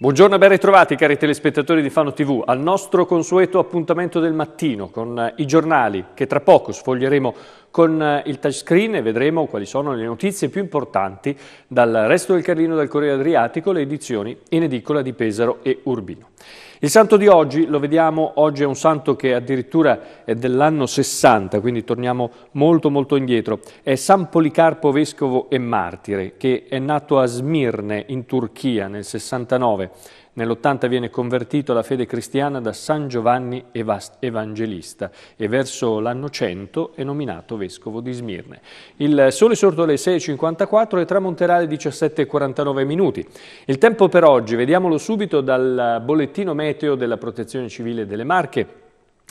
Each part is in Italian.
Buongiorno e ben ritrovati cari telespettatori di Fano TV al nostro consueto appuntamento del mattino con i giornali che tra poco sfoglieremo con eh, il touchscreen vedremo quali sono le notizie più importanti dal resto del Carlino del Corriere Adriatico, le edizioni in edicola di Pesaro e Urbino. Il santo di oggi, lo vediamo, oggi è un santo che addirittura è dell'anno 60, quindi torniamo molto molto indietro. È San Policarpo Vescovo e Martire, che è nato a Smirne, in Turchia, nel 69. Nell'80 viene convertito alla fede cristiana da San Giovanni Evangelista e verso l'anno 100 è nominato vescovo di Smirne. Il sole sorto alle 6.54 e tramonterà alle 17.49 minuti. Il tempo per oggi, vediamolo subito dal bollettino meteo della Protezione Civile delle Marche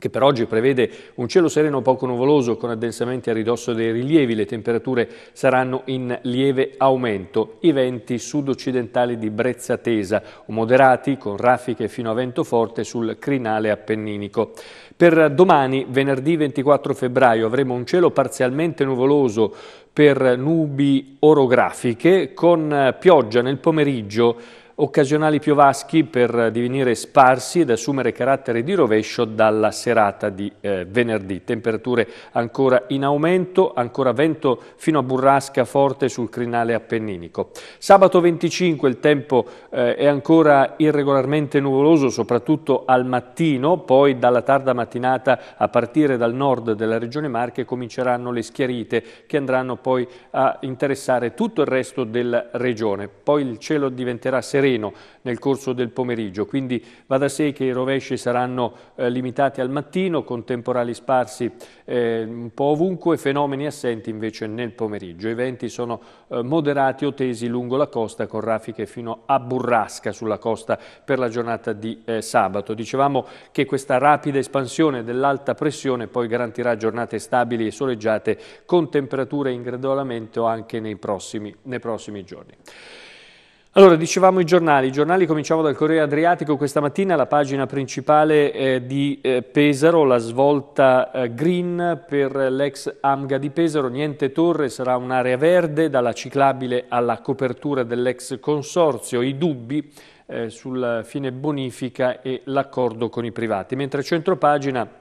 che per oggi prevede un cielo sereno poco nuvoloso con addensamenti a ridosso dei rilievi, le temperature saranno in lieve aumento, i venti sud-occidentali di brezza tesa moderati con raffiche fino a vento forte sul crinale appenninico. Per domani, venerdì 24 febbraio, avremo un cielo parzialmente nuvoloso per nubi orografiche con pioggia nel pomeriggio occasionali piovaschi per divenire sparsi ed assumere carattere di rovescio dalla serata di eh, venerdì. Temperature ancora in aumento, ancora vento fino a burrasca forte sul crinale appenninico. Sabato 25 il tempo eh, è ancora irregolarmente nuvoloso, soprattutto al mattino, poi dalla tarda mattinata a partire dal nord della regione Marche cominceranno le schiarite che andranno poi a interessare tutto il resto della regione. Poi il cielo diventerà sereno sereno nel corso del pomeriggio, quindi va da sé che i rovesci saranno eh, limitati al mattino con temporali sparsi eh, un po' ovunque, fenomeni assenti invece nel pomeriggio. I venti sono eh, moderati o tesi lungo la costa con raffiche fino a burrasca sulla costa per la giornata di eh, sabato. Dicevamo che questa rapida espansione dell'alta pressione poi garantirà giornate stabili e soleggiate con temperature in graduamento anche nei prossimi, nei prossimi giorni. Allora, dicevamo i giornali, i giornali cominciamo dal Corriere Adriatico, questa mattina la pagina principale eh, di eh, Pesaro, la svolta eh, green per l'ex AMGA di Pesaro, niente torre, sarà un'area verde, dalla ciclabile alla copertura dell'ex consorzio, i dubbi eh, sulla fine bonifica e l'accordo con i privati. Mentre centropagina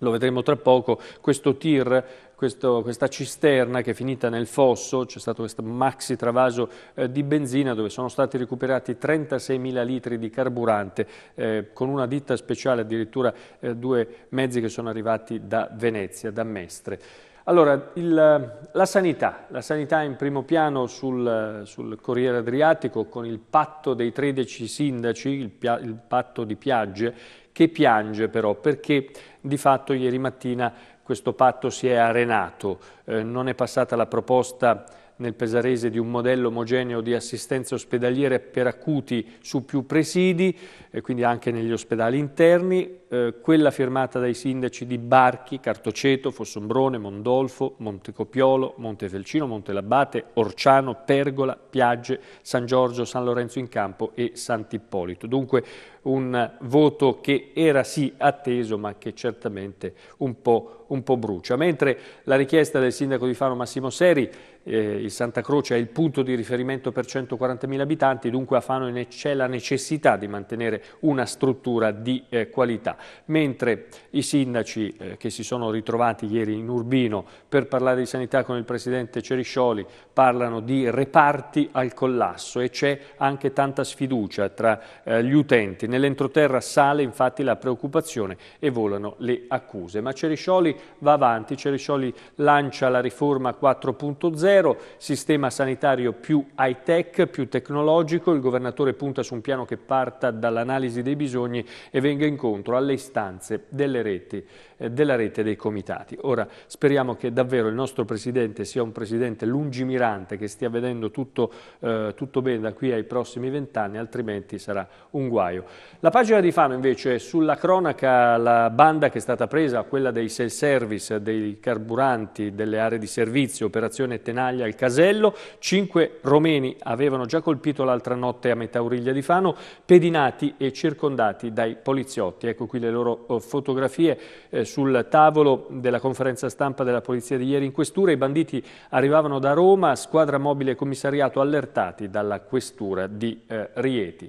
lo vedremo tra poco, questo tir questo, questa cisterna che è finita nel fosso, c'è stato questo maxi travaso eh, di benzina dove sono stati recuperati 36.000 litri di carburante eh, con una ditta speciale, addirittura eh, due mezzi che sono arrivati da Venezia, da Mestre. Allora, il, la sanità, la sanità in primo piano sul, sul, Corriere Adriatico con il patto dei 13 sindaci, il, pia, il patto di Piagge, che piange però perché di fatto ieri mattina questo patto si è arenato, eh, non è passata la proposta nel Pesarese di un modello omogeneo di assistenza ospedaliera per acuti su più presidi, eh, quindi anche negli ospedali interni, eh, quella firmata dai sindaci di Barchi, Cartoceto, Fossombrone, Mondolfo, Montecopiolo, Montefelcino, Montelabbate, Orciano, Pergola, Piagge, San Giorgio, San Lorenzo in Campo e Sant'Ippolito. Dunque un voto che era sì atteso ma che certamente un po', un po brucia. Mentre la richiesta del sindaco di Fano Massimo Seri eh, il Santa Croce è il punto di riferimento per 140.000 abitanti, dunque a Fano c'è la necessità di mantenere una struttura di eh, qualità. Mentre i sindaci eh, che si sono ritrovati ieri in Urbino per parlare di sanità con il presidente Ceriscioli parlano di reparti al collasso e c'è anche tanta sfiducia tra eh, gli utenti. Nell'entroterra sale infatti la preoccupazione e volano le accuse. Ma Ceriscioli va avanti, Ceriscioli lancia la riforma 4.0 0, sistema sanitario più high-tech, più tecnologico, il governatore punta su un piano che parta dall'analisi dei bisogni e venga incontro alle istanze delle reti, eh, della rete dei comitati. Ora speriamo che davvero il nostro Presidente sia un Presidente lungimirante, che stia vedendo tutto, eh, tutto bene da qui ai prossimi vent'anni, altrimenti sarà un guaio. La pagina di Fano invece è sulla cronaca la banda che è stata presa, quella dei self-service, dei carburanti, delle aree di servizio, operazione Tenaglia, canaglia al casello, cinque romeni avevano già colpito l'altra notte a metà Uriglia di Fano, pedinati e circondati dai poliziotti. Ecco qui le loro eh, fotografie eh, sul tavolo della conferenza stampa della polizia di ieri in questura. I banditi arrivavano da Roma, squadra mobile commissariato allertati dalla questura di eh, Rieti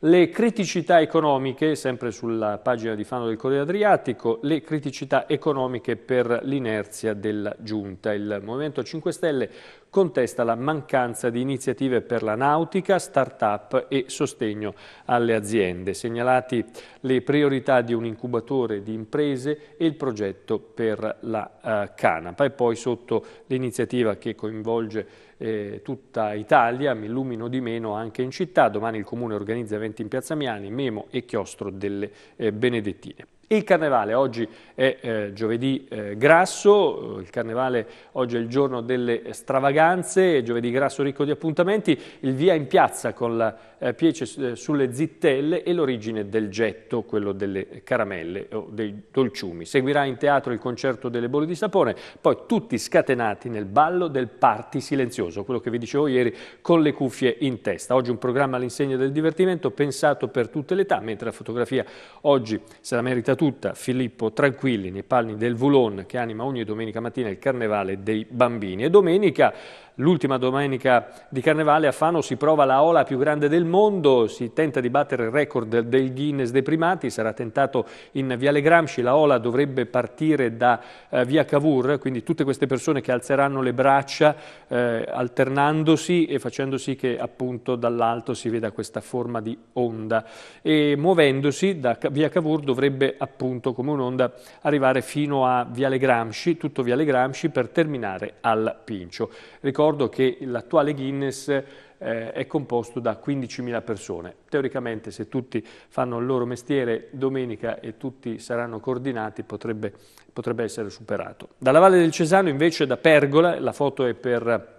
le criticità economiche, sempre sulla pagina di Fano del Corriere Adriatico, le criticità economiche per l'inerzia della Giunta. Il Movimento 5 Stelle contesta la mancanza di iniziative per la nautica, start-up e sostegno alle aziende. Segnalati le priorità di un incubatore di imprese e il progetto per la uh, canapa. E poi sotto l'iniziativa che coinvolge eh, tutta Italia, mi illumino di meno anche in città, domani il Comune organizza eventi in Piazza Miani, Memo e Chiostro delle eh, Benedettine. Il carnevale oggi è eh, giovedì eh, grasso, eh, il carnevale oggi è il giorno delle stravaganze, giovedì grasso ricco di appuntamenti, il via in piazza con la eh, piece eh, sulle zittelle e l'origine del getto, quello delle caramelle o dei dolciumi. Seguirà in teatro il concerto delle bolle di sapone, poi tutti scatenati nel ballo del party silenzioso, quello che vi dicevo ieri con le cuffie in testa. Oggi un programma all'insegna del divertimento pensato per tutte le età, mentre la fotografia oggi se la merita tutta Filippo Tranquilli nei panni del Vulon che anima ogni domenica mattina il carnevale dei bambini. E domenica l'ultima domenica di Carnevale a Fano si prova la ola più grande del mondo, si tenta di battere il record del Guinness dei primati, sarà tentato in Viale Gramsci, la ola dovrebbe partire da eh, Via Cavour, quindi tutte queste persone che alzeranno le braccia eh, alternandosi e facendo sì che appunto dall'alto si veda questa forma di onda e muovendosi da Via Cavour dovrebbe appunto come un'onda arrivare fino a Viale Gramsci, tutto Viale Gramsci per terminare al Pincio. Ricordo ricordo che l'attuale Guinness eh, è composto da 15.000 persone. Teoricamente se tutti fanno il loro mestiere domenica e tutti saranno coordinati potrebbe, potrebbe essere superato. Dalla Valle del Cesano invece da Pergola, la foto è per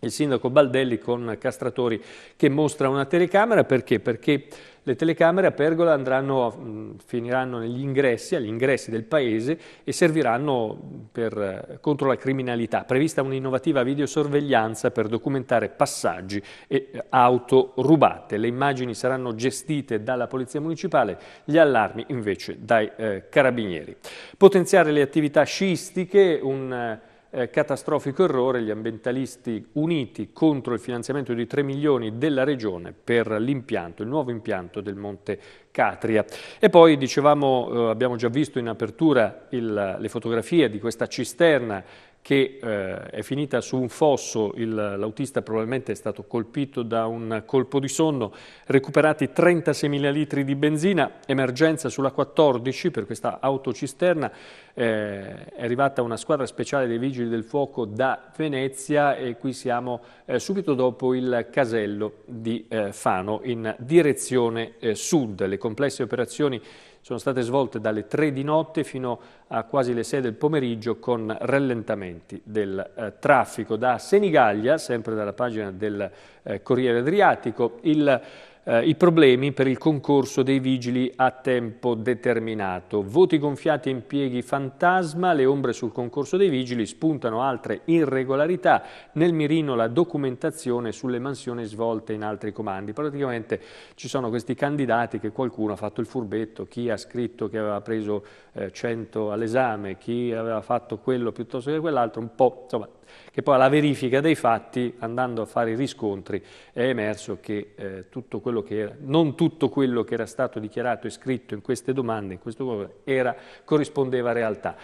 il sindaco Baldelli con Castratori che mostra una telecamera perché? Perché le telecamere a pergola andranno, mm, finiranno negli ingressi, agli ingressi del paese e serviranno per, eh, contro la criminalità. Prevista un'innovativa videosorveglianza per documentare passaggi e eh, auto rubate. Le immagini saranno gestite dalla Polizia Municipale, gli allarmi invece dai eh, carabinieri. Potenziare le attività sciistiche, un eh, eh, catastrofico errore gli ambientalisti uniti contro il finanziamento di 3 milioni della regione per l'impianto, il nuovo impianto del Monte Catria. E poi dicevamo, eh, abbiamo già visto in apertura il, le fotografie di questa cisterna che eh, è finita su un fosso, l'autista probabilmente è stato colpito da un colpo di sonno, recuperati 36.000 litri di benzina, emergenza sulla 14 per questa autocisterna, eh, è arrivata una squadra speciale dei Vigili del Fuoco da Venezia e qui siamo eh, subito dopo il casello di eh, Fano in direzione eh, sud. Le complesse operazioni sono state svolte dalle 3 di notte fino a quasi le 6 del pomeriggio con rallentamenti del eh, traffico. Da Senigallia, sempre dalla pagina del eh, Corriere Adriatico, il eh, i problemi per il concorso dei vigili a tempo determinato. Voti gonfiati e impieghi fantasma, le ombre sul concorso dei vigili spuntano altre irregolarità, nel mirino la documentazione sulle mansioni svolte in altri comandi. Praticamente ci sono questi candidati che qualcuno ha fatto il furbetto, chi ha scritto che aveva preso eh, 100 all'esame, chi aveva fatto quello piuttosto che quell'altro, un po', insomma, che poi alla verifica dei fatti, andando a fare i riscontri, è emerso che, eh, tutto che era, non tutto quello che era stato dichiarato e scritto in queste domande, in questo, era, corrispondeva a realtà.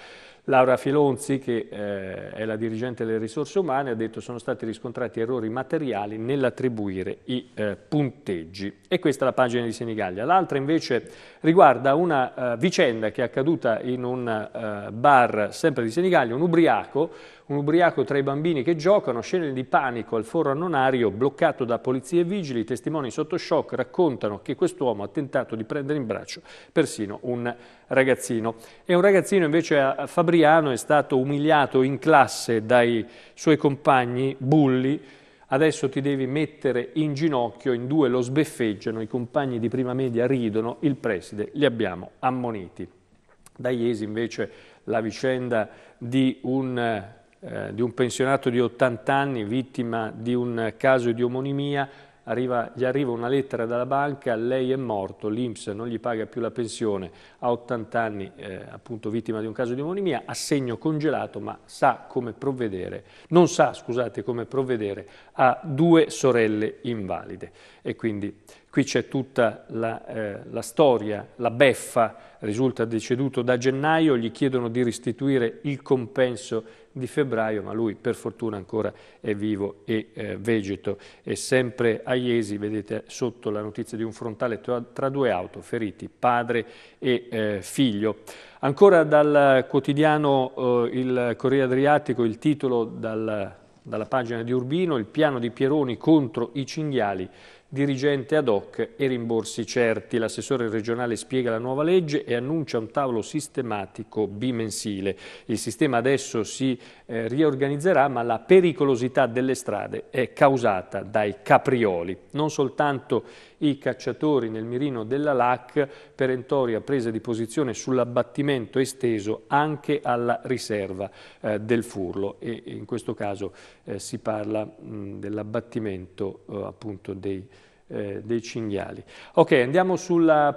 Laura Filonzi, che eh, è la dirigente delle risorse umane, ha detto che sono stati riscontrati errori materiali nell'attribuire i eh, punteggi. E questa è la pagina di Senigallia. L'altra invece riguarda una eh, vicenda che è accaduta in un eh, bar sempre di Senigallia, un ubriaco, un ubriaco tra i bambini che giocano, scene di panico al foro annonario, bloccato da polizie e vigili, testimoni sotto shock raccontano che quest'uomo ha tentato di prendere in braccio persino un ragazzino. E un ragazzino invece a eh, Fabriano è stato umiliato in classe dai suoi compagni bulli, adesso ti devi mettere in ginocchio, in due lo sbeffeggiano, i compagni di prima media ridono, il preside li abbiamo ammoniti. Da Iesi invece la vicenda di un eh, eh, di un pensionato di 80 anni, vittima di un caso di omonimia, arriva, gli arriva una lettera dalla banca, lei è morto, l'Inps non gli paga più la pensione, a 80 anni, eh, appunto vittima di un caso di omonimia, assegno congelato, ma sa come provvedere, non sa, scusate, come provvedere a due sorelle invalide. E quindi Qui c'è tutta la, eh, la, storia, la beffa, risulta deceduto da gennaio, gli chiedono di restituire il compenso di febbraio, ma lui per fortuna ancora è vivo e eh, vegeto. E sempre a Iesi, vedete sotto la notizia di un frontale tra, tra due auto, feriti padre e eh, figlio. Ancora dal quotidiano eh, Il Corriere Adriatico, il titolo dal, dalla pagina di Urbino, il piano di Pieroni contro i cinghiali dirigente ad hoc e rimborsi certi. L'assessore regionale spiega la nuova legge e annuncia un tavolo sistematico bimensile. Il sistema adesso si eh, riorganizzerà, ma la pericolosità delle strade è causata dai caprioli. Non soltanto i cacciatori nel mirino della LAC, perentoria presa di posizione sull'abbattimento esteso anche alla riserva eh, del Furlo e in questo caso eh, si parla dell'abbattimento eh, appunto dei eh, dei cinghiali. Ok, andiamo,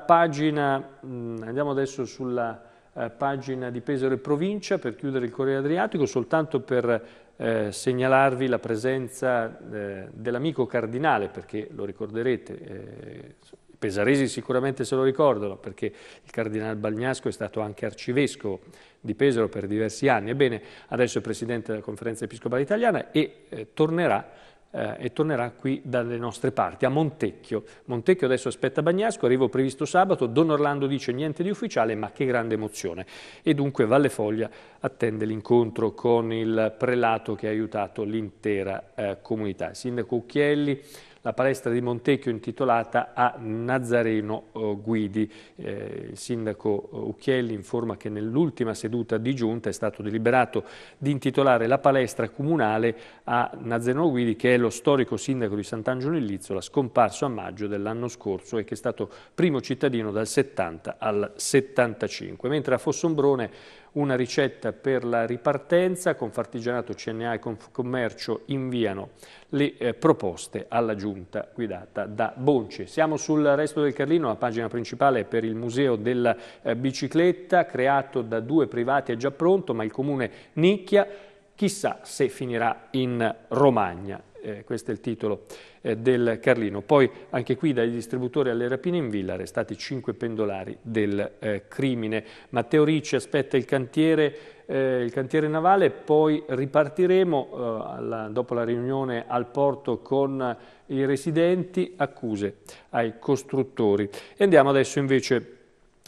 pagina, mh, mm, andiamo adesso sulla eh, pagina di Pesaro e Provincia per chiudere il Corriere Adriatico, soltanto per eh, segnalarvi la presenza eh, dell'amico cardinale, perché lo ricorderete, eh, i pesaresi sicuramente se lo ricordano, perché il cardinale Bagnasco è stato anche arcivescovo di Pesaro per diversi anni. Ebbene, adesso è presidente della Conferenza Episcopale Italiana e eh, tornerà eh, e tornerà qui dalle nostre parti, a Montecchio. Montecchio adesso aspetta Bagnasco, arrivo previsto sabato, Don Orlando dice niente di ufficiale, ma che grande emozione. E dunque Valle Foglia attende l'incontro con il prelato che ha aiutato l'intera eh, comunità. sindaco Ucchielli la palestra di Montecchio intitolata a Nazareno eh, Guidi. Eh, il sindaco eh, Ucchielli informa che nell'ultima seduta di giunta è stato deliberato di intitolare la palestra comunale a Nazareno Guidi, che è lo storico sindaco di Sant'Angelo in Lizzola, scomparso a maggio dell'anno scorso e che è stato primo cittadino dal 70 al 75. Mentre a Fossombrone una ricetta per la ripartenza, Confartigianato, CNA e Confcommercio inviano le eh, proposte alla giunta guidata da Bonci. Siamo sul resto del Carlino, la pagina principale per il museo della eh, bicicletta creato da due privati è già pronto ma il comune nicchia, chissà se finirà in Romagna eh, questo è il titolo eh, del Carlino. Poi anche qui dai distributori alle rapine in villa, arrestati cinque pendolari del eh, crimine. Matteo Ricci aspetta il cantiere, eh, il cantiere navale, poi ripartiremo eh, alla, dopo la riunione al porto con i residenti, accuse ai costruttori. E andiamo adesso invece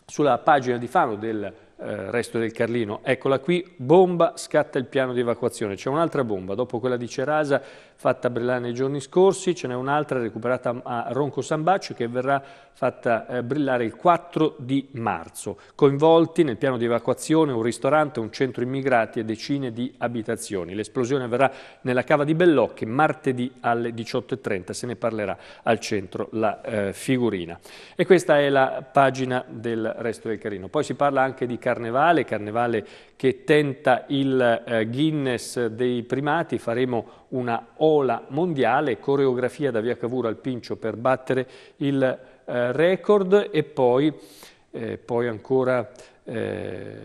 sulla pagina di Fano del eh, resto del Carlino. Eccola qui, bomba, scatta il piano di evacuazione. C'è un'altra bomba, dopo quella di Cerasa fatta a brillare nei giorni scorsi, ce n'è un'altra recuperata a Ronco Sambacci che verrà fatta eh, brillare il 4 di marzo. Coinvolti nel piano di evacuazione un ristorante, un centro immigrati e decine di abitazioni. L'esplosione avverrà nella cava di Bellocchi martedì alle 18.30, se ne parlerà al centro la eh, figurina. E questa è la pagina del resto del Carino. Poi si parla anche di Carnevale, Carnevale che tenta il eh, Guinness dei primati, faremo una ola mondiale, coreografia da via Cavour al Pincio per battere il eh, record e poi, eh, poi ancora eh,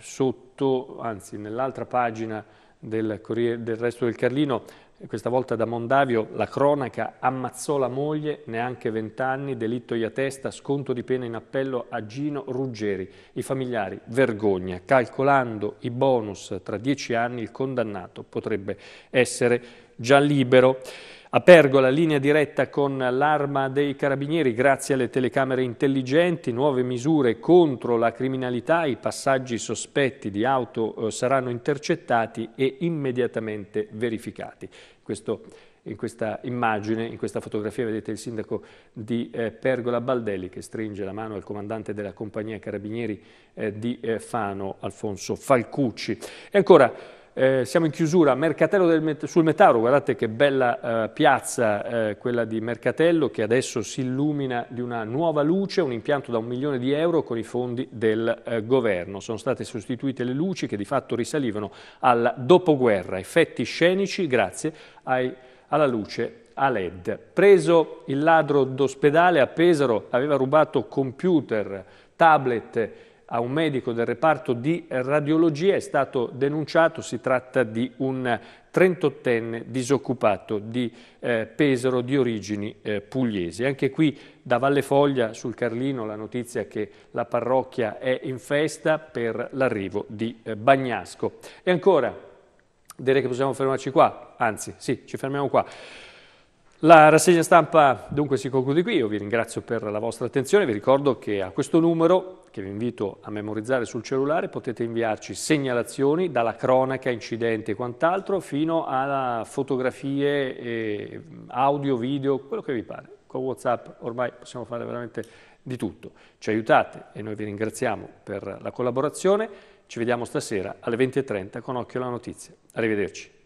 sotto, anzi nell'altra pagina del, Corriere, del resto del Carlino, questa volta da Mondavio, la cronaca ammazzò la moglie, neanche vent'anni, delitto testa, sconto di pena in appello a Gino Ruggeri. I familiari, vergogna, calcolando i bonus tra dieci anni il condannato potrebbe essere già libero. A Pergola, linea diretta con l'arma dei carabinieri, grazie alle telecamere intelligenti, nuove misure contro la criminalità, i passaggi sospetti di auto eh, saranno intercettati e immediatamente verificati. Questo, in questa immagine, in questa fotografia, vedete il sindaco di eh, Pergola Baldelli che stringe la mano al comandante della compagnia Carabinieri eh, di Fano, Alfonso Falcucci. E ancora... Eh, siamo in chiusura, Mercatello Met- sul Metaro, guardate che bella eh, piazza eh, quella di Mercatello che adesso si illumina di una nuova luce, un impianto da un milione di euro con i fondi del eh, governo. Sono state sostituite le luci che di fatto risalivano al dopoguerra, effetti scenici grazie ai, alla luce a LED. Preso il ladro d'ospedale a Pesaro aveva rubato computer, tablet a un medico del reparto di radiologia è stato denunciato, si tratta di un 38enne disoccupato di eh, Pesaro di origini eh, pugliesi. Anche qui da Valle Foglia sul Carlino la notizia che la parrocchia è in festa per l'arrivo di eh, Bagnasco. E ancora, direi che possiamo fermarci qua, anzi sì, ci fermiamo qua. La rassegna stampa dunque si conclude qui, io vi ringrazio per la vostra attenzione, vi ricordo che a questo numero, che vi invito a memorizzare sul cellulare, potete inviarci segnalazioni dalla cronaca, incidente e quant'altro, fino a fotografie, eh, audio, video, quello che vi pare. Con Whatsapp ormai possiamo fare veramente di tutto. Ci aiutate e noi vi ringraziamo per la collaborazione, ci vediamo stasera alle 20.30 con Occhio alla Notizia. Arrivederci.